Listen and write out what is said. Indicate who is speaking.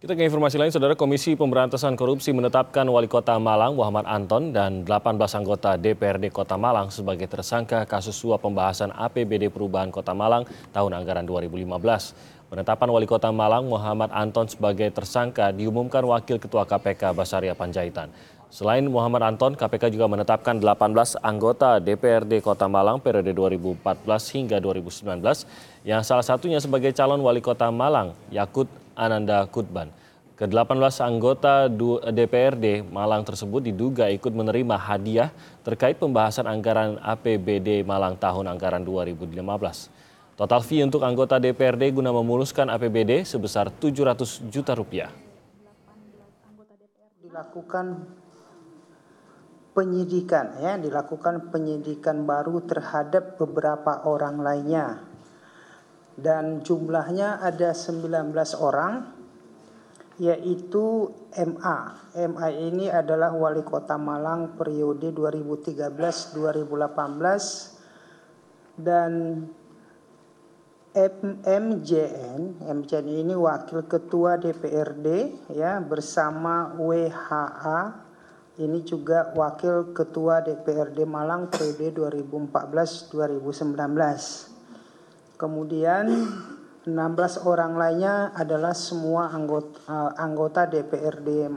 Speaker 1: Kita ke informasi lain, Saudara Komisi Pemberantasan Korupsi menetapkan Wali Kota Malang Muhammad Anton dan 18 anggota DPRD Kota Malang sebagai tersangka kasus suap pembahasan APBD Perubahan Kota Malang tahun anggaran 2015. Penetapan Wali Kota Malang Muhammad Anton sebagai tersangka diumumkan Wakil Ketua KPK Basaria Panjaitan. Selain Muhammad Anton, KPK juga menetapkan 18 anggota DPRD Kota Malang periode 2014 hingga 2019 yang salah satunya sebagai calon wali kota Malang, Yakut Ananda Kutban. Ke-18 anggota DPRD Malang tersebut diduga ikut menerima hadiah terkait pembahasan anggaran APBD Malang tahun anggaran 2015. Total fee untuk anggota DPRD guna memuluskan APBD sebesar 700 juta rupiah.
Speaker 2: Dilakukan penyidikan ya, dilakukan penyidikan baru terhadap beberapa orang lainnya dan jumlahnya ada 19 orang yaitu MA. MA ini adalah wali kota Malang periode 2013-2018 dan MJN, MJN ini wakil ketua DPRD ya bersama WHA ini juga wakil ketua DPRD Malang periode 2014-2019. Kemudian 16 orang lainnya adalah semua anggota, eh, anggota DPRD